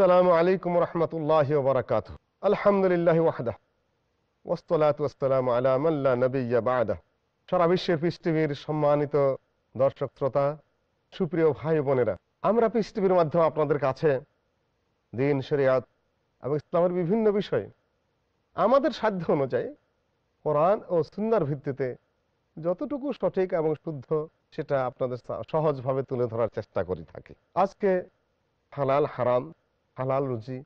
আসসালামু আলাইকুম রহমতুল্লাহ বারকাত আলহামদুলিল্লাহ ওয়াহদা ওস্তলাতাম আলামাল্লা নবীয়া বাদা সারা বিশ্বের পৃথিবীর সম্মানিত দর্শক শ্রোতা সুপ্রিয় ভাই বোনেরা আমরা পৃথিবীর মাধ্যমে আপনাদের কাছে দিন শরিয়াত এবং ইসলামের বিভিন্ন বিষয়ে আমাদের সাধ্য অনুযায়ী কোরআন ও সুন্দর ভিত্তিতে যতটুকু সঠিক এবং শুদ্ধ সেটা আপনাদের সহজভাবে তুলে ধরার চেষ্টা করি থাকি আজকে হালাল হারাম হালাল রুজি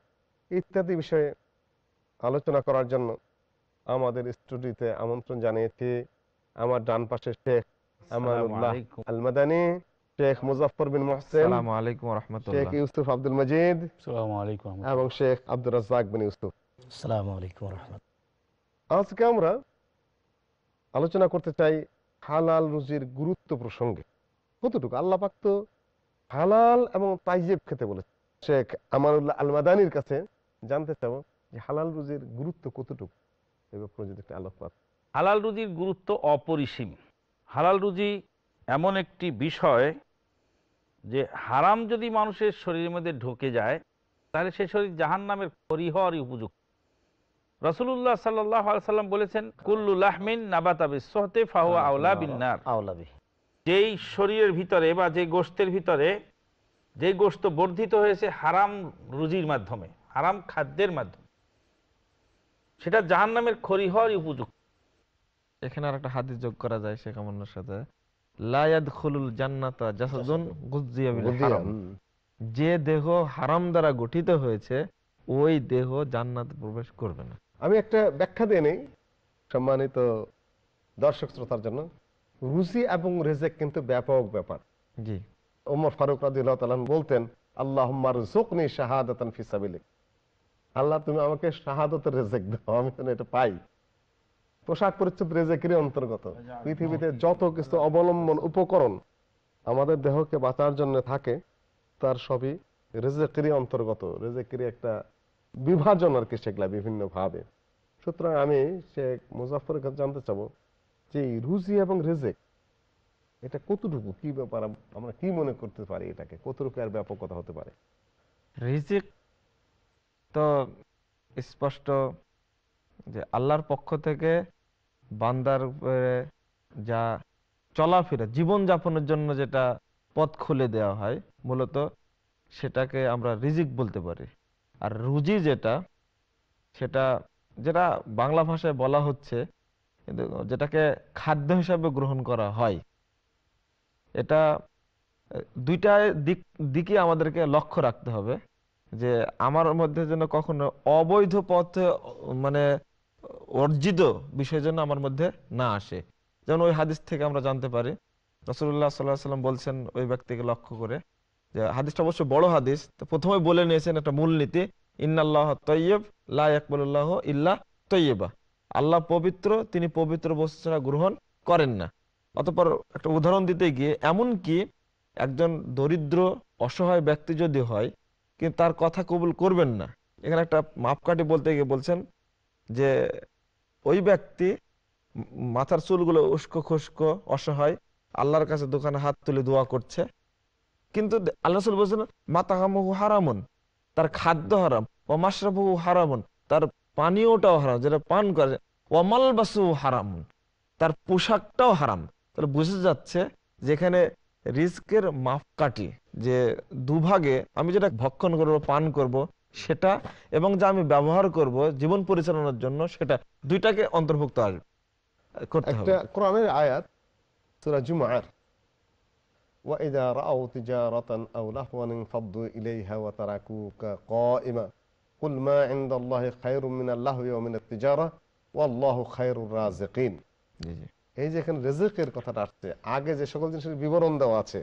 ইত্যাদি বিষয়ে আলোচনা করার জন্য আমাদের স্টুডিওতে আমন্ত্রণ জানিয়েছি আমার ডান পাশে শেখ আমানুল্লাহ শেখ মুজাফর বিন মোহসেন শেখ ইউসুফ আব্দুল মজিদ এবং শেখ আব্দুল বিন ইউসুফ আজকে আমরা আলোচনা করতে চাই হালাল রুজির গুরুত্ব প্রসঙ্গে কতটুকু আল্লাহ পাক তো হালাল এবং তাইজেব খেতে বলেছে শেখ আমানুল্লাহ আলমাদানির কাছে জানতে চাবো যে হালাল রুজির গুরুত্ব কতটুকু এ ব্যাপারে যদি একটা আলোকপাত হালাল রুজির গুরুত্ব অপরিসীম হালাল রুজি এমন একটি বিষয় যে হারাম যদি মানুষের শরীরের মধ্যে ঢোকে যায় তাহলে সে শরীর জাহান নামের হরিহরই উপযুক্ত রসুল্লাহ সাল্লাম বলেছেন কুল্লুল্লাহমিন সোহতে ফাহুয়া আউলা বিন্নার যেই শরীরের ভিতরে বা যে গোষ্ঠের ভিতরে যে গোস্ত বর্ধিত হয়েছে হারাম রুজির মাধ্যমে হারাম খাদ্যের মাধ্যমে সেটা জাহান নামের খরি হওয়ার উপযুক্ত এখানে আর একটা হাতি যোগ করা যায় শেখ আমার সাথে যে দেহ হারাম দ্বারা গঠিত হয়েছে ওই দেহ জান্নাত প্রবেশ করবে না আমি একটা ব্যাখ্যা দিয়ে নেই সম্মানিত দর্শক শ্রোতার জন্য রুচি এবং রেজেক কিন্তু ব্যাপক ব্যাপার জি উমর ফারুক রাজিউল্লাহ বলতেন আল্লাহ জোকনি শাহাদাতান আল্লাহ তুমি আমাকে শাহাদতের রেজেক দাও আমি যেন এটা পাই পোশাক পরিচ্ছদ রেজেকের অন্তর্গত পৃথিবীতে যত কিছু অবলম্বন উপকরণ আমাদের দেহকে বাঁচার জন্য থাকে তার সবই রেজেকেরই অন্তর্গত রেজেকের একটা বিভাজন আর কি সেগুলা ভাবে সুতরাং আমি শেখ মুজাফরের কাছে জানতে চাবো যে রুজি এবং রেজেক এটা কতটুকু কি ব্যাপার আমরা কি মনে করতে পারি এটাকে কতটুকু আর ব্যাপকতা হতে পারে রিজিক তো স্পষ্ট যে আল্লাহর পক্ষ থেকে বান্দার যা চলাফেরা জীবনযাপনের জন্য যেটা পথ খুলে দেওয়া হয় মূলত সেটাকে আমরা রিজিক বলতে পারি আর রুজি যেটা সেটা যেটা বাংলা ভাষায় বলা হচ্ছে কিন্তু যেটাকে খাদ্য হিসাবে গ্রহণ করা হয় এটা দুইটা দিক দিকে আমাদেরকে লক্ষ্য রাখতে হবে যে আমার মধ্যে যেন কখনো অবৈধ পথে মানে অর্জিত বিষয় যেন আমার মধ্যে না আসে যেমন ওই হাদিস থেকে আমরা জানতে পারি রসুল্লাহ সাল্লাহ সাল্লাম বলছেন ওই ব্যক্তিকে লক্ষ্য করে যে হাদিসটা অবশ্য বড় হাদিস তো প্রথমে বলে নিয়েছেন একটা মূলনীতি ইন্নাল্লাহ তৈয়ব লাহ ইল্লা তৈয়বা আল্লাহ পবিত্র তিনি পবিত্র বস্তু ছাড়া গ্রহণ করেন না অতপর একটা উদাহরণ দিতে গিয়ে এমন কি একজন দরিদ্র অসহায় ব্যক্তি যদি হয় কিন্তু তার কথা কবুল করবেন না এখানে একটা মাপকাঠি বলতে গিয়ে বলছেন যে ওই ব্যক্তি মাথার চুলগুলো উস্কো খুস্কো অসহায় আল্লাহর কাছে দোকানে হাত তুলে দোয়া করছে কিন্তু আল্লাহ বলছেন বলছেন মাতাহামহু হারামন তার খাদ্য হারাম ও মাসরাফু হারামন তার পানীয়টাও হারাম যেটা পান করে মালবাসু হারামন তার পোশাকটাও হারাম তাহলে বুঝে যাচ্ছে যেখানে রিস্কের মাপকাঠি যে দুভাগে আমি যেটা ভক্ষণ করব পান করব সেটা এবং যা আমি ব্যবহার করব জীবন পরিচালনার জন্য সেটা দুইটাকে অন্তর্ভুক্ত আসবে একটা আয়াত এই যে এখানে রেজেকের কথাটা আসছে আগে যে সকল জিনিসের বিবরণ দেওয়া আছে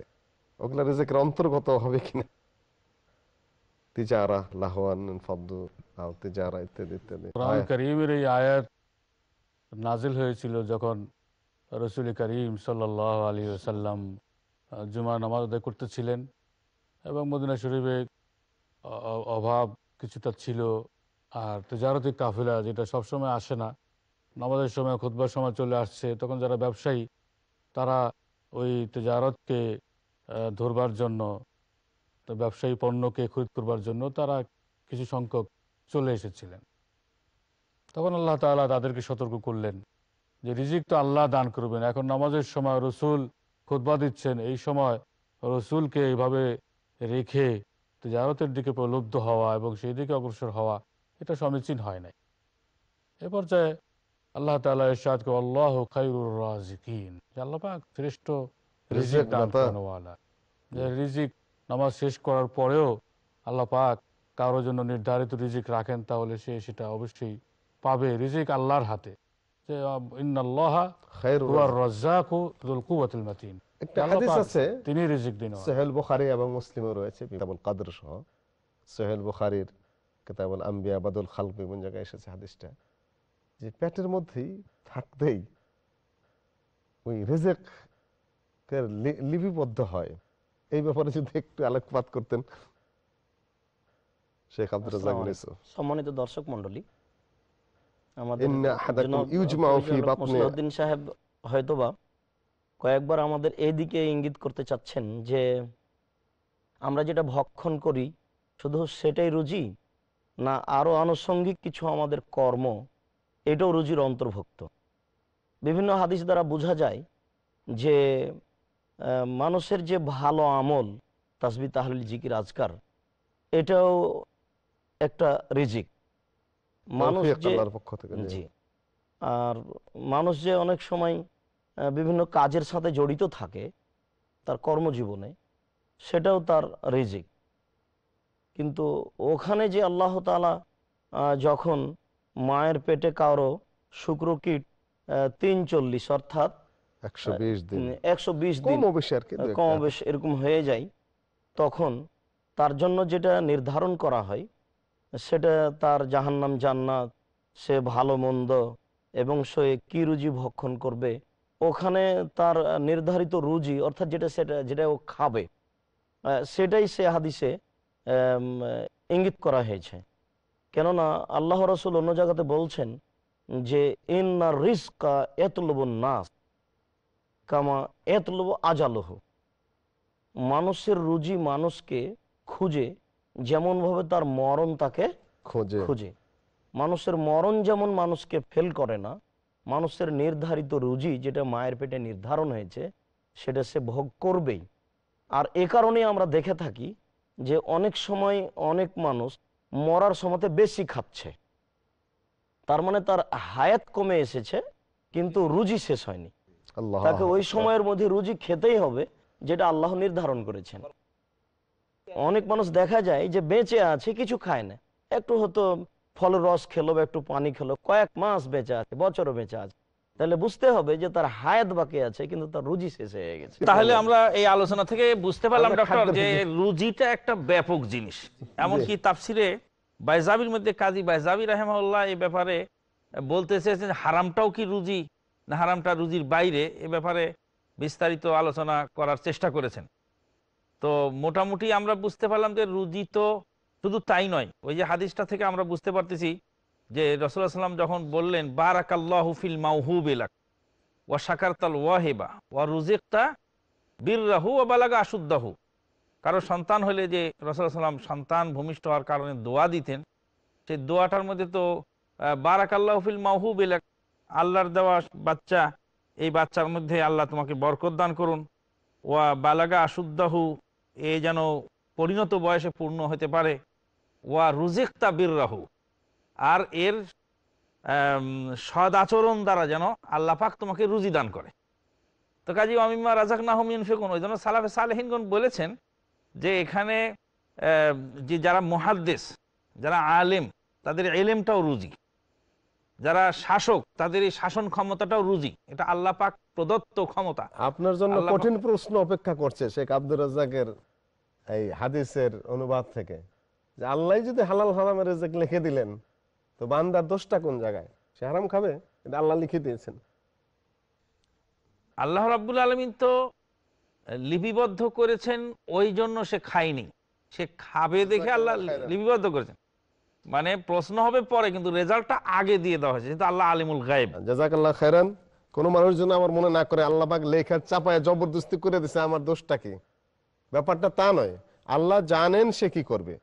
ওগুলা রেজেকের অন্তর্গত হবে কিনা তিজারা লাহওয়ান ফদ্দু আও তিজারা ইত্যাদি ইত্যাদি করিমের এই আয়াত নাজিল হয়েছিল যখন রসুল করিম সাল্লাহ আলী সাল্লাম জুমা নামাজ আদায় করতেছিলেন এবং মদিনা শরীফে অভাব কিছুটা ছিল আর তেজারতি কাফিলা যেটা সবসময় আসে না নামাজের সময় খুদবার সময় চলে আসছে তখন যারা ব্যবসায়ী তারা ওই তেজারতকে ধরবার জন্য ব্যবসায়ী পণ্যকে খরিদ করবার জন্য তারা কিছু সংখ্যক চলে এসেছিলেন তখন আল্লাহ তালা তাদেরকে সতর্ক করলেন যে রিজিক তো আল্লাহ দান করবেন এখন নামাজের সময় রসুল খুদবা দিচ্ছেন এই সময় রসুলকে এইভাবে রেখে জারতের দিকে প্রলুব্ধ হওয়া এবং সেই দিকে অগ্রসর হওয়া এটা সমীচীন হয় নাই এ পর্যায়ে আল্লাহ তালা ইরশাদ আল্লাহ খাইরুর রাজিকিন শ্রেষ্ঠ রিজিক দানওয়ালা যে রিজিক নামাজ শেষ করার পরেও আল্লাহ পাক জন্য নির্ধারিত রিজিক রাখেন তাহলে সে সেটা অবশ্যই পাবে রিজিক আল্লাহর হাতে যে রাজ্জাকু যুল কুওয়াতিল মাতিন একটা হাদিস আছে তিনি রিজিক দিন সহিহ বুখারী এবং মুসলিমে রয়েছে কিতাবুল কদর সহ সহিহ বুখারীর কিতাবুল বাদুল খালক বিভিন্ন জায়গায় এসেছে হাদিসটা যে পেটের মধ্যেই থাকতেই ওই রেজেকের লিপিবদ্ধ হয় এই ব্যাপারে যদি একটু আলোকপাত করতেন শেখ আব্দুল সম্মানিত দর্শক মন্ডলী আমাদের ইউজমাউদ্দিন সাহেব ইঙ্গিত করতে চাচ্ছেন যে আমরা যেটা ভক্ষণ করি শুধু সেটাই রুজি না আরো আনুষঙ্গিক কিছু আমাদের কর্ম এটাও রুজির অন্তর্ভুক্ত বিভিন্ন হাদিস দ্বারা বোঝা যায় যে মানুষের যে ভালো আমল তাসবি তাহলিল জিকির আজকার এটাও একটা রিজিক মানুষ যে জি আর মানুষ যে অনেক সময় বিভিন্ন কাজের সাথে জড়িত থাকে তার কর্মজীবনে সেটাও তার রিজিক কিন্তু ওখানে যে আল্লাহ আল্লাহতালা যখন মায়ের পেটে কারো শুক্রকীট তিন চল্লিশ অর্থাৎ একশো বিশ দিন হ্যাঁ। এরকম হয়ে যায় তখন তার জন্য যেটা নির্ধারণ করা হয় সেটা তার জাহান্নাম জান্নাত সে ভালো মন্দ এবং সে কি রুজি ভক্ষণ করবে ওখানে তার নির্ধারিত রুজি অর্থাৎ যেটা সেটা যেটা ও খাবে সেটাই সে হাদিসে ইঙ্গিত করা হয়েছে কেননা আল্লাহ রসুল অন্য জায়গাতে বলছেন যে ইন্না রিস্কা এতলব নাস কামা এতলব আজালহ মানুষের রুজি মানুষকে খুঁজে যেমনভাবে তার মরণ তাকে খোঁজে খুঁজে মানুষের মরণ যেমন মানুষকে ফেল করে না মানুষের নির্ধারিত রুজি যেটা মায়ের পেটে নির্ধারণ হয়েছে সেটা সে ভোগ করবেই আর এ কারণে আমরা দেখে থাকি যে অনেক সময় অনেক মানুষ মরার সময়তে বেশি খাচ্ছে তার মানে তার হায়াত কমে এসেছে কিন্তু রুজি শেষ হয়নি তাকে ওই সময়ের মধ্যে রুজি খেতেই হবে যেটা আল্লাহ নির্ধারণ করেছেন অনেক মানুষ দেখা যায় যে বেঁচে আছে কিছু খায় না একটু হতো ফল রস খেলো বা একটু পানি খেলো কয়েক মাস বেঁচে আছে বছরও বেঁচে আছে তাহলে বুঝতে হবে যে তার হায়াত বাকি আছে কিন্তু তার রুজি শেষ হয়ে গেছে তাহলে আমরা এই আলোচনা থেকে বুঝতে পারলাম ডক্টর যে রুজিটা একটা ব্যাপক জিনিস এমনকি তাফসিরে বাইজাবির মধ্যে কাজী বাইজাবি রাহেমাল্লাহ এই ব্যাপারে বলতে চেয়েছেন হারামটাও কি রুজি না হারামটা রুজির বাইরে এ ব্যাপারে বিস্তারিত আলোচনা করার চেষ্টা করেছেন তো মোটামুটি আমরা বুঝতে পারলাম যে রুজি তো শুধু তাই নয় ওই যে হাদিসটা থেকে আমরা বুঝতে পারতেছি যে রসুল্লাহ সাল্লাম যখন বললেন বারাকাল্লাহ ফিল মাউহুব বেলাক ওয়া সাকারতাল ওয়াহেবা ওয়া রুজেকটা বীর রাহু ও বালাগা আশুদ্দাহু কারো সন্তান হলে যে রসুল্লাহ সাল্লাম সন্তান ভূমিষ্ঠ হওয়ার কারণে দোয়া দিতেন সেই দোয়াটার মধ্যে তো বারাকাল্লাহ ফিল মাহুব এলাক আল্লাহর দেওয়া বাচ্চা এই বাচ্চার মধ্যে আল্লাহ তোমাকে বরকত দান করুন ওয়া বালাগা আশুদ্দাহু এ যেন পরিণত বয়সে পূর্ণ হতে পারে ওয়া রুজেকতা বীর রাহু আর এর সদ আচরণ দ্বারা যেন আল্লাপাক তোমাকে রুজি দান করে তো কাজী অমিমা রাজাক নাহমিন ফেকুন ওই জন্য সালাফে সালেহিনগণ বলেছেন যে এখানে যে যারা মহাদ্দেশ যারা আলেম তাদের এলেমটাও রুজি যারা শাসক তাদের এই শাসন ক্ষমতাটাও রুজি এটা আল্লাহ পাক প্রদত্ত ক্ষমতা আপনার জন্য কঠিন প্রশ্ন অপেক্ষা করছে শেখ আব্দুর রাজাকের এই হাদিসের অনুবাদ থেকে যে আল্লাহ যদি হালাল হালামের রেজাক লিখে দিলেন তো বান্দার দোষটা কোন জায়গায় সে হারাম খাবে এটা আল্লাহ লিখে দিয়েছেন আল্লাহ রাব্বুল আলমিন তো লিপিবদ্ধ করেছেন ওই জন্য সে খায়নি সে খাবে দেখে আল্লাহ লিপিবদ্ধ করেছেন মানে প্রশ্ন হবে পরে কিন্তু রেজাল্টটা আগে দিয়ে দেওয়া হয়েছে কিন্তু আল্লাহ আলিমুল গায়েব জাজাকাল্লাহ খায়রান কোনো মানুষ যেন আমার মনে না করে আল্লাহবাক লেখা চাপায় জবরদস্তি করে দিছে আমার দোষটা কি ব্যাপারটা তা নয় আল্লাহ জানেন সে কি করবে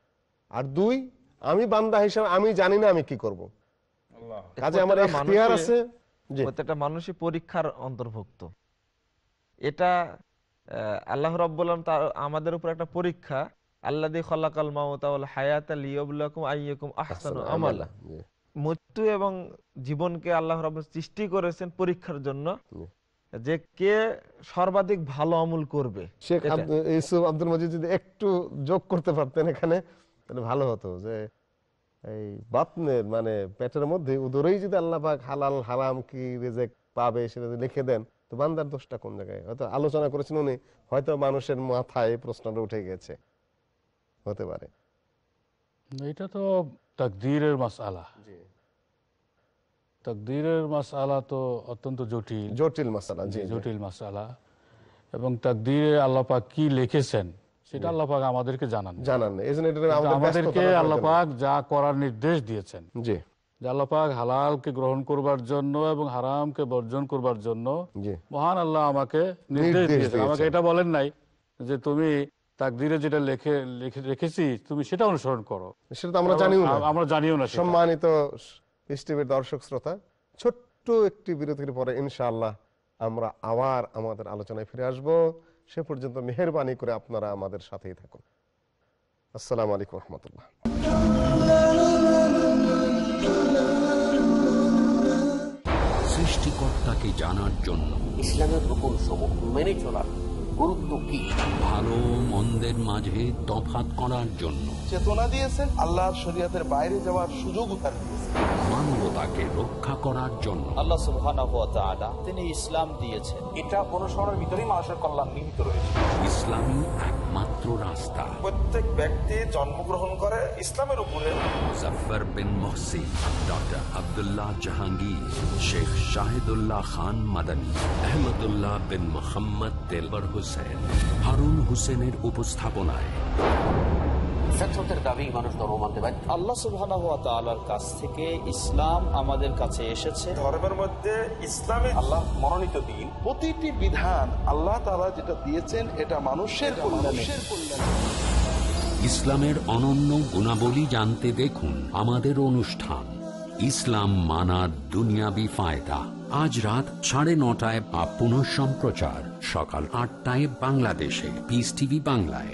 আর দুই আমি বান্দা হিসাবে আমি জানি না আমি কি করব কাজে আমার এখতিয়ার আছে প্রত্যেকটা মানুষই পরীক্ষার অন্তর্ভুক্ত এটা আল্লাহ রব্বুল্লাম তার আমাদের উপর একটা পরীক্ষা আল্লাহ দি খলাকাল ওয়াল হায়াত লিয়াবলাকুম আইয়াকুম আহসানু আমালা মৃত্যু এবং জীবনকে আল্লাহ রব সৃষ্টি করেছেন পরীক্ষার জন্য যে কে সর্বাধিক ভালো আমল করবে শেখ ইউসুফ আব্দুল মজিদ যদি একটু যোগ করতে পারতেন এখানে তাহলে ভালো হতো যে এই বাতনের মানে পেটের মধ্যে উদরেই যদি আল্লাহ পাক হালাল হারাম কি রেজেক পাবে সেটা লিখে দেন তো বান্দার দোষটা কোন জায়গায় হয়তো আলোচনা করেছেন উনি হয়তো মানুষের মাথায় প্রশ্নটা উঠে গেছে হতে পারে এটা তো তাকদীরের জি তাকদীরের মাসআলা তো অত্যন্ত জটিল জটিল জি জটিল মাসআলা এবং তাকদীরে পাক কি লিখেছেন সেটা আমাদেরকে জানান জানান আমাদেরকে যা করার নির্দেশ দিয়েছেন গ্রহণ করবার জন্য এবং বর্জন করবার জন্য মহান আল্লাহ আমাকে নির্দেশ দিয়েছেন আমাকে এটা বলেন নাই যে তুমি যেটা রেখেছি তুমি সেটা অনুসরণ করো সেটা তো আমরা জানিও না আমরা জানিও না সম্মানিত দর্শক শ্রোতা ছোট্ট একটি বিরতির পরে ইনশাআল্লাহ আমরা আবার আমাদের আলোচনায় ফিরে আসবো সে পর্যন্ত মেহরবানি করে আপনারা আমাদের সাথেই থাকুন আসসালামু আলাইকুম রহমতুল্লাহ সৃষ্টিকর্তাকে জানার জন্য ইসলামের রকম সমূহ মেনে চলার গুরুত্ব কি ভালো মন্দের মাঝে তফাত করার জন্য চেতনা দিয়েছেন আল্লাহর শরীয়তের বাইরে যাওয়ার সুযোগ তার মানবতাকে রক্ষা করার জন্য আল্লাহ সুবহানাহু ওয়া তাআলা তিনি ইসলাম দিয়েছেন এটা অনুসরণের ভিতরেই মানুষের কল্যাণ নিহিত রয়েছে ইসলামই একমাত্র রাস্তা প্রত্যেক ব্যক্তি জন্মগ্রহণ করে ইসলামের উপরে মুজাফফর বিন মুহসিন ডক্টর আব্দুল্লাহ জাহাঙ্গীর শেখ শাহিদুল্লাহ খান মাদানী আহমদুল্লাহ বিন মোহাম্মদ তেলবর হোসেন হারুন হোসেনের উপস্থাপনায় মানুষ ধর্ম মানতে পারে আল্লাহ সুবাহ কাছ থেকে ইসলাম আমাদের কাছে এসেছে ধর্মের মধ্যে ইসলামে আল্লাহ মনোনীত দিন প্রতিটি আল্লাহ যেটা দিয়েছেন এটা মানুষের ইসলামের অনন্য গুণাবলী জানতে দেখুন আমাদের অনুষ্ঠান ইসলাম মানার দুনিয়াবি ফায়দা আজ রাত সাড়ে নটায় বা সম্প্রচার সকাল আটটায় বাংলাদেশে পিস টিভি বাংলায়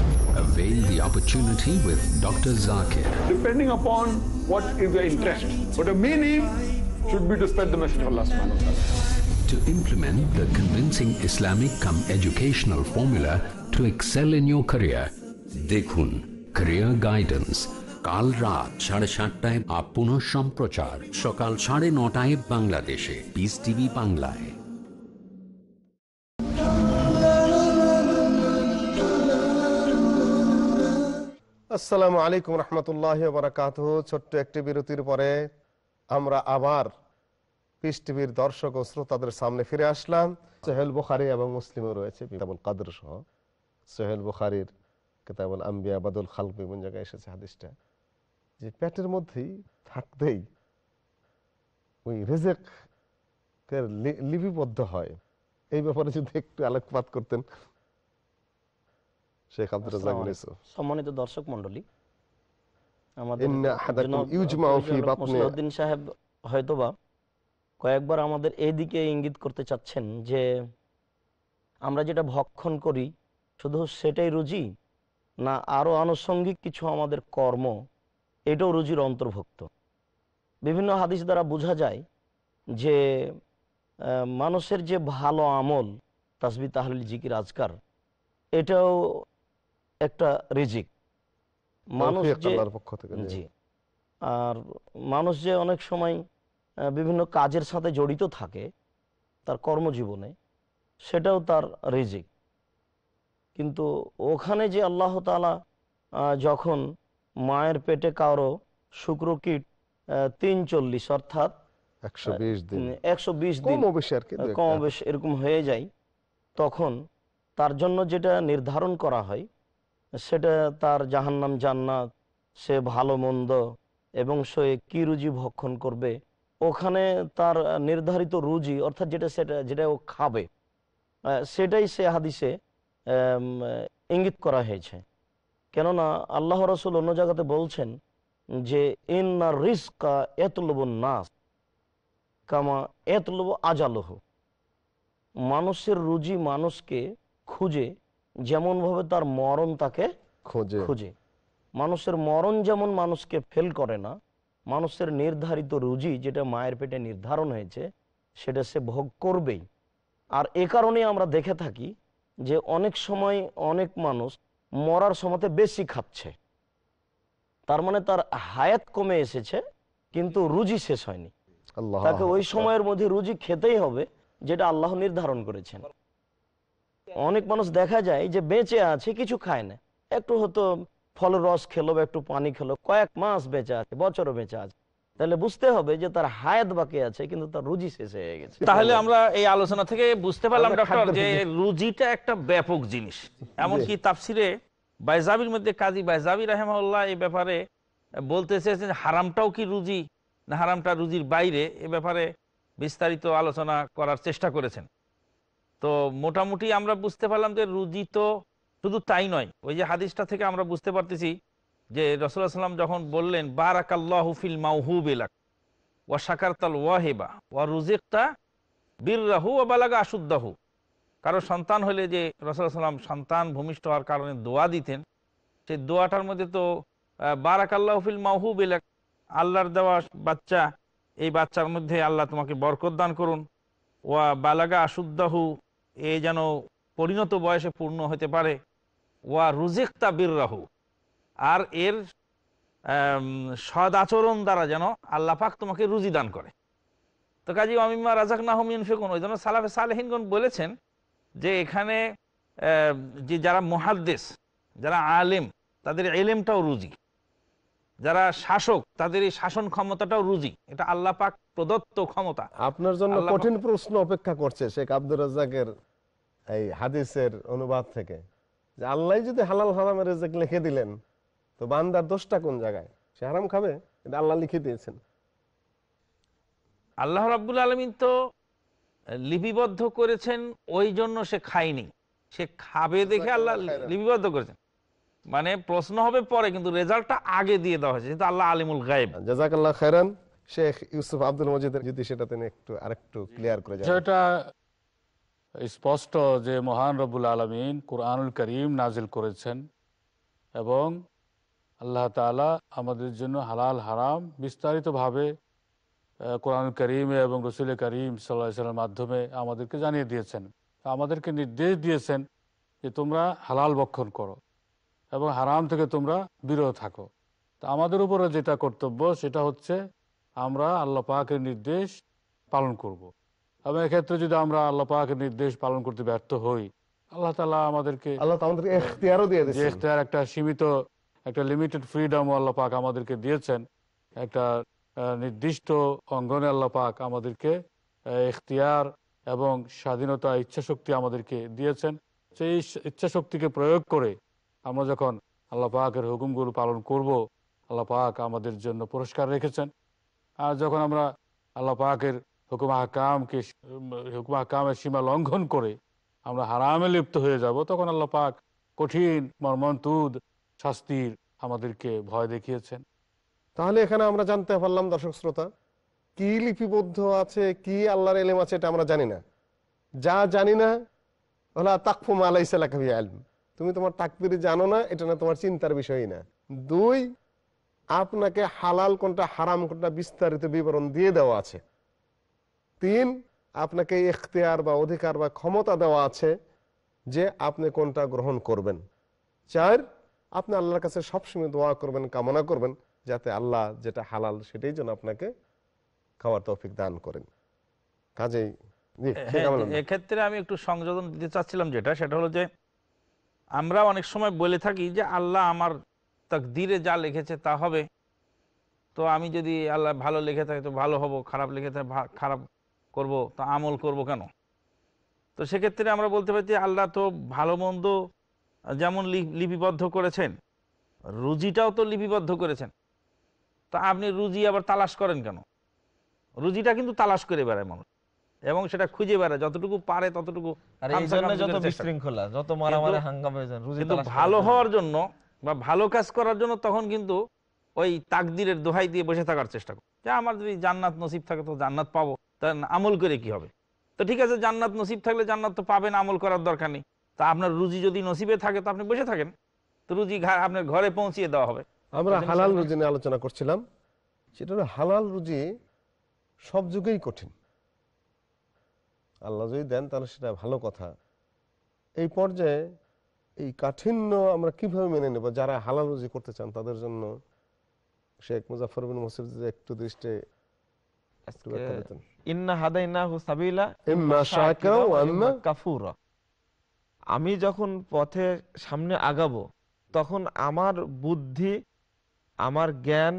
Avail the opportunity with Dr. Zakir. Depending upon what is your interest. But the main aim should be to spread the message of Allah subhanahu wa ta'ala. To implement the convincing Islamic come educational formula to excel in your career, Dekhun career guidance কাল রাত সাড়ে সাতটায় up সম্প্রচার সকাল সাড়ে নটায় বাংলাদেশে peace TV বাংলায় আসসালামু আলাইকুম রহমতুল্লাহ বরাকাত ছোট্ট একটি বিরতির পরে আমরা আবার পিস টিভির দর্শক ও শ্রোতাদের সামনে ফিরে আসলাম সোহেল বুখারি এবং মুসলিমও রয়েছে কিতাবুল কাদর সহ সোহেল বুখারির কিতাবুল আম্বিয়া বাদুল খালক বিভিন্ন জায়গায় এসেছে হাদিসটা যে পেটের মধ্যেই থাকতেই ওই রেজেক লিপিবদ্ধ হয় এই ব্যাপারে যদি একটু আলোকপাত করতেন শেখ আব্দুর রাজাক ইউসুফ সম্মানিত দর্শক মণ্ডলী আমাদের ইউজমাউ ফি বাতনি উদ্দিন সাহেব হয়তোবা কয়েকবার আমাদের এইদিকে ইঙ্গিত করতে চাচ্ছেন যে আমরা যেটা ভক্ষণ করি শুধু সেটাই রুজি না আরো আনুষঙ্গিক কিছু আমাদের কর্ম এটাও রুজির অন্তর্ভুক্ত বিভিন্ন হাদিস দ্বারা বোঝা যায় যে মানুষের যে ভালো আমল তাসবি তাহলিল জিকির আজকার এটাও একটা রিজিক মানুষ যে জি আর মানুষ যে অনেক সময় বিভিন্ন কাজের সাথে জড়িত থাকে তার কর্মজীবনে সেটাও তার রিজিক কিন্তু ওখানে যে আল্লাহ আল্লাহতালা যখন মায়ের পেটে কারো শুক্র শুক্রকীট তিন চল্লিশ অর্থাৎ একশো বিশ দিন কম বেশ এরকম হয়ে যায় তখন তার জন্য যেটা নির্ধারণ করা হয় সেটা তার জাহান্নাম জান্নাত সে ভালো মন্দ এবং সে কি রুজি ভক্ষণ করবে ওখানে তার নির্ধারিত রুজি অর্থাৎ যেটা সেটা যেটা ও খাবে সেটাই সে হাদিসে ইঙ্গিত করা হয়েছে কেননা আল্লাহ রসুল অন্য জায়গাতে বলছেন যে ইন্না রিস্কা এতলব নাস কামা এতলব আজালহ মানুষের রুজি মানুষকে খুঁজে যেমন ভাবে তার মরণ তাকে খোঁজে খোঁজে মানুষের মরণ যেমন মানুষকে ফেল করে না মানুষের নির্ধারিত রুজি যেটা মায়ের পেটে নির্ধারণ হয়েছে সেটা সে ভোগ করবেই আর এ কারণে আমরা দেখে থাকি যে অনেক সময় অনেক মানুষ মরার সময়তে বেশি খাচ্ছে তার মানে তার হায়াত কমে এসেছে কিন্তু রুজি শেষ হয়নি তাকে ওই সময়ের মধ্যে রুজি খেতেই হবে যেটা আল্লাহ নির্ধারণ করেছেন অনেক মানুষ দেখা যায় যে বেঁচে আছে কিছু খায় না একটু হতো ফল রস খেলো বা একটু পানি খেলো কয়েক মাস বেঁচে আছে বছরও বেঁচে আছে তাহলে বুঝতে হবে যে তার হায়াত বাকি আছে কিন্তু তার রুজি শেষ হয়ে গেছে তাহলে আমরা এই আলোচনা থেকে বুঝতে পারলাম ডক্টর যে রুজিটা একটা ব্যাপক জিনিস এমনকি তাফসিরে বাইজাবির মধ্যে কাজী বাইজাবি রাহেমাল্লাহ এই ব্যাপারে বলতে চেয়েছেন হারামটাও কি রুজি না হারামটা রুজির বাইরে এ ব্যাপারে বিস্তারিত আলোচনা করার চেষ্টা করেছেন তো মোটামুটি আমরা বুঝতে পারলাম যে রুজি তো শুধু তাই নয় ওই যে হাদিসটা থেকে আমরা বুঝতে পারতেছি যে রসুল্লাহ সাল্লাম যখন বললেন বারাকাল্লাহ হুফিল মাউহুব এলাক ওয়া সাকারতাল ওয়াহেবা ওয়া রুজেকটা বীর রাহু ও বালাগা আসুদ্দাহু কারো সন্তান হলে যে রসুল্লাহ সাল্লাম সন্তান ভূমিষ্ঠ হওয়ার কারণে দোয়া দিতেন সেই দোয়াটার মধ্যে তো বারাকাল্লাহ ফিল মাহুব এলাক আল্লাহর দেওয়া বাচ্চা এই বাচ্চার মধ্যে আল্লাহ তোমাকে বরকদান দান করুন ওয়া বালাগা আসুদ্দাহু এ যেন পরিণত বয়সে পূর্ণ হতে পারে ওয়া রুজিকতা রাহু আর এর সদাচরণ দ্বারা যেন আল্লাপাক তোমাকে রুজি দান করে তো কাজী অমিমা রাজাক নাহমিন ফেকুন ওই জন্য সালাফে সালেহিনগুন বলেছেন যে এখানে যে যারা মহাদ্দেশ যারা আলেম তাদের এলেমটাও রুজি যারা শাসক তাদের এই শাসন ক্ষমতাটাও রুজি এটা আল্লাহ পাক প্রদত্ত ক্ষমতা আপনার জন্য কঠিন প্রশ্ন অপেক্ষা করছে শেখ আব্দুর রাজাকের এই হাদিসের অনুবাদ থেকে যে আল্লাহ যদি হালাল হারামের রেজাক লিখে দিলেন তো বান্দার দোষটা কোন জায়গায় সে হারাম খাবে এটা আল্লাহ লিখে দিয়েছেন আল্লাহ রাব্বুল আলমিন তো লিপিবদ্ধ করেছেন ওই জন্য সে খায়নি সে খাবে দেখে আল্লাহ লিপিবদ্ধ করেছেন মানে প্রশ্ন হবে পরে কিন্তু রেজাল্টটা আগে দিয়ে দেওয়া হয়েছে কিন্তু আল্লাহ আলিমুল গায়েব জাজাকাল্লাহ খেরান শেখ ইউসুফ আব্দুল মজিদের যদি সেটা তিনি একটু আরেকটু ক্লিয়ার করে যায় স্পষ্ট যে মহান রব্বুল আলমিন কোরআনুল করিম নাজিল করেছেন এবং আল্লাহ তালা আমাদের জন্য হালাল হারাম বিস্তারিতভাবে কোরআন করিমে এবং রসুল করিম সাল্লাহ মাধ্যমে আমাদেরকে জানিয়ে দিয়েছেন আমাদেরকে নির্দেশ দিয়েছেন যে তোমরা হালাল বক্ষণ করো এবং হারাম থেকে তোমরা বিরত থাকো তা আমাদের উপরে যেটা কর্তব্য সেটা হচ্ছে আমরা আল্লাহ পাকের নির্দেশ পালন করব। এবং এক্ষেত্রে যদি আমরা আল্লাহ পাকের নির্দেশ পালন করতে ব্যর্থ হই আল্লাহ তালা আমাদেরকে আল্লাহ আমাদেরকে একটা সীমিত একটা লিমিটেড ফ্রিডম আল্লাহ পাক আমাদেরকে দিয়েছেন একটা নির্দিষ্ট অঙ্গনে আল্লাহ পাক আমাদেরকে এখতিয়ার এবং স্বাধীনতা ইচ্ছাশক্তি আমাদেরকে দিয়েছেন সেই ইচ্ছাশক্তিকে প্রয়োগ করে আমরা যখন আল্লাহ পাকের হুকুমগুলো পালন করব আল্লাহ পাক আমাদের জন্য পুরস্কার রেখেছেন আর যখন আমরা আল্লাহ পাকের হুকুম হাকামকে হুকুম হাকামের সীমা লঙ্ঘন করে আমরা হারামে লিপ্ত হয়ে যাব তখন আল্লাহ পাক কঠিন মর্মন্তুদ শাস্তির আমাদেরকে ভয় দেখিয়েছেন তাহলে এখানে আমরা জানতে পারলাম দর্শক শ্রোতা কি লিপিবদ্ধ আছে কি আল্লাহর এলেম আছে এটা আমরা জানি না যা জানি না তাকফুম আলাইসালাকাবি আলম তুমি তোমার তাকদির জানো না এটা না তোমার চিন্তার বিষয় না দুই আপনাকে হালাল কোনটা হারাম কোনটা বিস্তারিত বিবরণ দিয়ে দেওয়া আছে তিন আপনাকে এখতিয়ার বা অধিকার বা ক্ষমতা দেওয়া আছে যে আপনি কোনটা গ্রহণ করবেন চার আপনি আল্লাহর কাছে সবসময় দোয়া করবেন কামনা করবেন যাতে আল্লাহ যেটা হালাল সেটাই যেন আপনাকে খাওয়ার তৌফিক দান করেন কাজেই হ্যাঁ, এক্ষেত্রে আমি একটু সংযোজন দিতে চাচ্ছিলাম যেটা সেটা হলো যে আমরা অনেক সময় বলে থাকি যে আল্লাহ আমার দিরে যা লিখেছে তা হবে তো আমি যদি আল্লাহ ভালো লিখে থাকে তো ভালো হবো খারাপ লিখে থাকে খারাপ করব তো আমল করব কেন তো সেক্ষেত্রে আমরা বলতে পারি যে আল্লাহ তো ভালো মন্দ যেমন লিপিবদ্ধ করেছেন রুজিটাও তো লিপিবদ্ধ করেছেন তা আপনি রুজি আবার তালাশ করেন কেন রুজিটা কিন্তু তালাশ করে বেড়ায় মানুষ এবং সেটা খুঁজে বেড়ায় যতটুকু পারে ততটুকু ভালো হওয়ার জন্য বা ভালো কাজ করার জন্য তখন কিন্তু ওই তাকদিরের দোহাই দিয়ে বসে থাকার চেষ্টা করো যে আমার যদি জান্নাত নসিব থাকে তো জান্নাত পাবো তা আমল করে কি হবে তো ঠিক আছে জান্নাত নসিব থাকলে জান্নাত তো পাবেন আমল করার দরকার নেই তা আপনার রুজি যদি নসিবে থাকে তো আপনি বসে থাকেন তো রুজি আপনার ঘরে পৌঁছিয়ে দেওয়া হবে আমরা হালাল রুজি নিয়ে আলোচনা করছিলাম সেটা হলো হালাল রুজি সব যুগেই কঠিন আল্লাহ যদি দেন তাহলে সেটা ভালো কথা এই পর্যায়ে এই কাঠিন্য আমরা কিভাবে মেনে নেব যারা হালাল রুজি করতে চান তাদের জন্য শেখ মুজাফর বিন মুসিফ একটু দৃষ্টি আমি যখন পথে সামনে আগাবো তখন আমার বুদ্ধি আমার জ্ঞান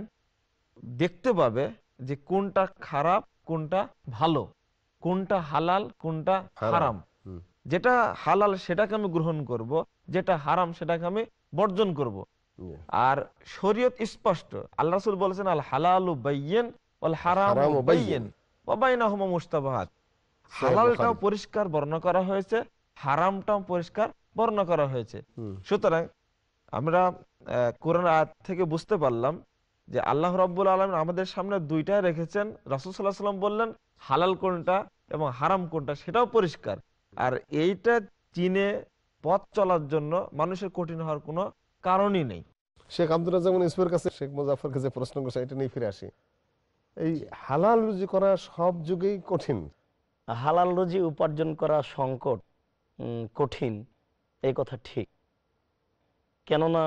দেখতে পাবে যে কোনটা খারাপ কোনটা ভালো কোনটা হালাল কোনটা হারাম যেটা হালাল সেটাকে আমি গ্রহণ করব। যেটা হারাম সেটাকে আমি বর্জন করব। আর শরীয়ত স্পষ্ট আল্লাহ রসুল বলেছেন আল হালাল বাইয়েন আল হারাম বাইয়েন বাবাইনাহমা মুস্তাবাহাত হালালটাও পরিষ্কার বর্ণনা করা হয়েছে হারামটাও পরিষ্কার বর্ণনা করা হয়েছে সুতরাং আমরা কোরআন আয়াত থেকে বুঝতে পারলাম যে আল্লাহ রাব্বুল আলম আমাদের সামনে দুইটা রেখেছেন রাসুল সাল্লাহ সাল্লাম বললেন হালাল কোনটা এবং হারাম কোনটা সেটাও পরিষ্কার আর এইটা চীনে পথ চলার জন্য মানুষের কঠিন হওয়ার কোনো কারণই নেই শেখ আব্দুল রাজামন ইসমের কাছে শেখ মুজাফর কাছে প্রশ্ন করছে এটা নিয়ে ফিরে আসি এই হালাল রুজি করা সব যুগেই কঠিন হালাল রুজি উপার্জন করা সংকট কঠিন এই কথা ঠিক কেননা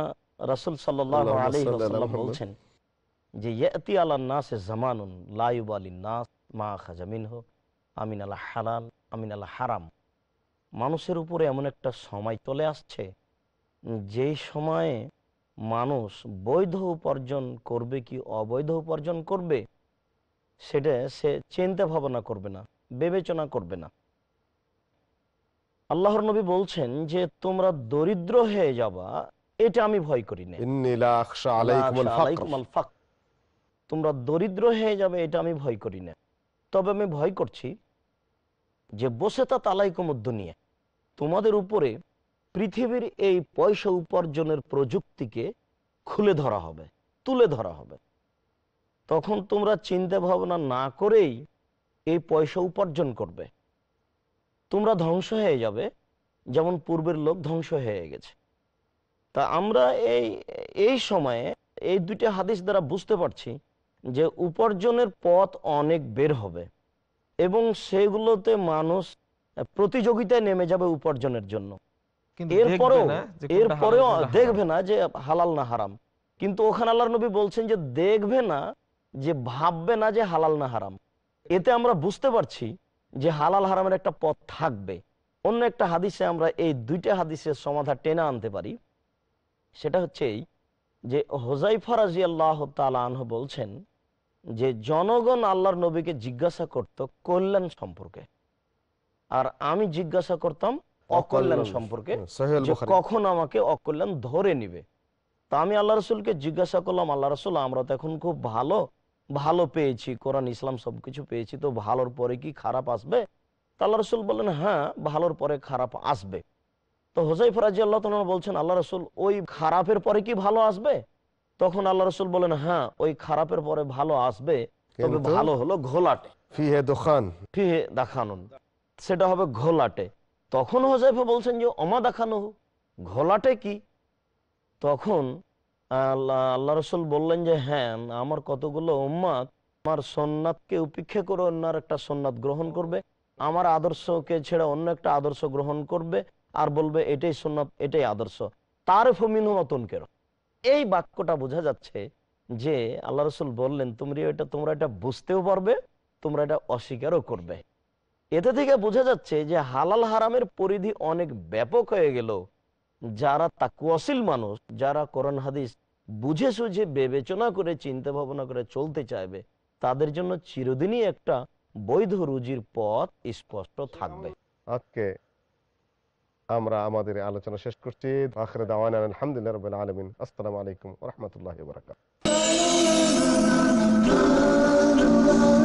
রাসুল সাল্লাহ আলহিম বলছেন যে ইয়াতি আলান্নাস জামানুন লাইব আলী নাস মা খাজামিনহ আমিন আল্লাহ হালাল আমিন আল্লাহ হারাম মানুষের উপরে এমন একটা সময় চলে আসছে যেই সময়ে মানুষ বৈধ উপার্জন করবে কি অবৈধ উপার্জন করবে সেটা সে চিন্তা ভাবনা করবে না বিবেচনা করবে না আল্লাহর নবী বলছেন যে তোমরা দরিদ্র হয়ে যাবা এটা আমি ভয় করি না তোমরা দরিদ্র হয়ে যাবে এটা আমি ভয় করি না তবে আমি ভয় করছি যে বসে তা মধ্য নিয়ে তোমাদের উপরে পৃথিবীর এই পয়সা উপার্জনের প্রযুক্তিকে খুলে ধরা হবে তুলে ধরা হবে তখন তোমরা চিন্তা ভাবনা না করেই এই পয়সা উপার্জন করবে তোমরা ধ্বংস হয়ে যাবে যেমন পূর্বের লোক ধ্বংস হয়ে গেছে তা আমরা এই এই সময়ে এই দুইটা হাদিস দ্বারা বুঝতে পারছি যে উপার্জনের পথ অনেক বের হবে এবং সেগুলোতে মানুষ প্রতিযোগিতায় নেমে যাবে উপার্জনের জন্য এরপরেও এরপরেও দেখবে না যে হালাল না হারাম কিন্তু ওখানে আল্লাহ নবী বলছেন যে দেখবে না যে ভাববে না যে হালাল না হারাম এতে আমরা বুঝতে পারছি যে হালাল হারামের একটা পথ থাকবে অন্য একটা হাদিসে আমরা এই দুইটা হাদিসের সমাধান টেনে আনতে পারি সেটা হচ্ছে এই যে হোজাইফার রাজিয়াল্লাহ তালা আনহ বলছেন যে জনগণ আল্লাহর নবীকে জিজ্ঞাসা করত কল্যাণ সম্পর্কে আর আমি জিজ্ঞাসা করতাম অকল্যাণ সম্পর্কে হ্যাঁ, কখন আমাকে অকল্যাণ ধরে নিবে তা আমি আল্লাহ রসুলকে জিজ্ঞাসা করলাম আল্লাহ রসুল আমরা তো এখন খুব ভালো ভালো পেয়েছি কোরআন ইসলাম সবকিছু পেয়েছি তো ভালোর পরে কি খারাপ আসবে তা আল্লাহ রসুল বললেন হ্যাঁ ভালোর পরে খারাপ আসবে তো হোসাইফ রাজি আল্লাহ বলছেন আল্লাহ রসুল ওই খারাপের পরে কি ভালো আসবে তখন আল্লাহ রসুল বলেন হ্যাঁ ওই খারাপের পরে ভালো আসবে তবে ভালো হলো ঘোলাটে ফিহে দোকান ফিহে দেখানুন সেটা হবে ঘোলাটে তখন হোজাইফা বলছেন যে অমা দেখানো ঘোলাটে কি তখন আল্লাহ আল্লাহ রসুল বললেন যে হ্যাঁ আমার কতগুলো উম্মাদ আমার সোননাথকে উপেক্ষা করে অন্য একটা সোননাথ গ্রহণ করবে আমার আদর্শকে ছেড়ে অন্য একটা আদর্শ গ্রহণ করবে আর বলবে এটাই সোননাথ এটাই আদর্শ তার ফমিন হতন কেন এই বাক্যটা বোঝা যাচ্ছে যে আল্লাহ রসুল বললেন তুমি এটা তোমরা এটা বুঝতেও পারবে তোমরা এটা অস্বীকারও করবে এতে থেকে বোঝা যাচ্ছে যে হালাল হারামের পরিধি অনেক ব্যাপক হয়ে গেল যারা তা কুয়াশীল মানুষ যারা করন হাদিস বুঝে সুঝে বিবেচনা করে চিন্তা ভাবনা করে চলতে চাইবে তাদের জন্য চিরদিনই একটা বৈধ রুজির পথ স্পষ্ট থাকবে ওকে আমরা আমাদের আলোচনা শেষ করছি আখরে দাওয়ানা আলহামদুলিল্লাহ রাব্বুল আলামিন আসসালামু আলাইকুম ওয়া রাহমাতুল্লাহি ওয়া বারাকাতুহু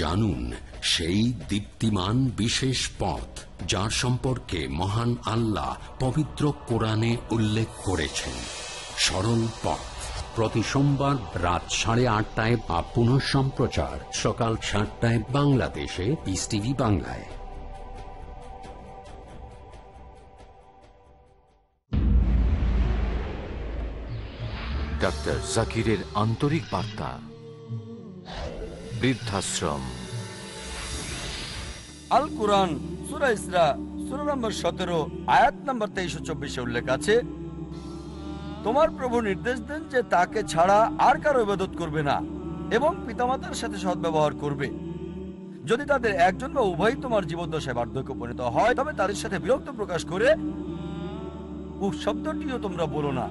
জানুন সেই দীপ্তিমান বিশেষ পথ যার সম্পর্কে মহান আল্লাহ পবিত্র কোরআনে উল্লেখ করেছেন সরল পথ প্রতি সোমবার রাত সাড়ে আটটায় বা পুনঃ সম্প্রচার সকাল সাতটায় বাংলাদেশে ইস টিভি বাংলায় ডাক্তার জাকিরের আন্তরিক বার্তা বৃদ্ধাশ্রম আল কোরআন সুরা ইসরা সুরা নম্বর সতেরো আয়াত নম্বর তেইশ চব্বিশে উল্লেখ আছে তোমার প্রভু নির্দেশ দেন যে তাকে ছাড়া আর কারো ইবাদত করবে না এবং পিতামাতার সাথে সদ্ব্যবহার করবে যদি তাদের একজন বা উভয় তোমার জীবদ্দশায় বার্ধক্য পরিণত হয় তবে তাদের সাথে বিরক্ত প্রকাশ করে শব্দটিও তোমরা বলো না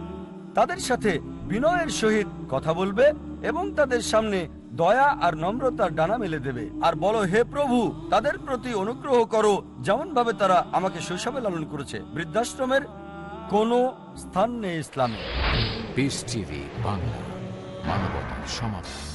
তাদের সাথে বিনয়ের সহিত কথা বলবে এবং তাদের সামনে দয়া আর নম্রতার ডানা মেলে দেবে আর বলো হে প্রভু তাদের প্রতি অনুগ্রহ করো যেমন ভাবে তারা আমাকে শৈশবে লালন করেছে বৃদ্ধাশ্রমের কোন স্থান নেই ইসলামে বাংলা মানবতার সমাধান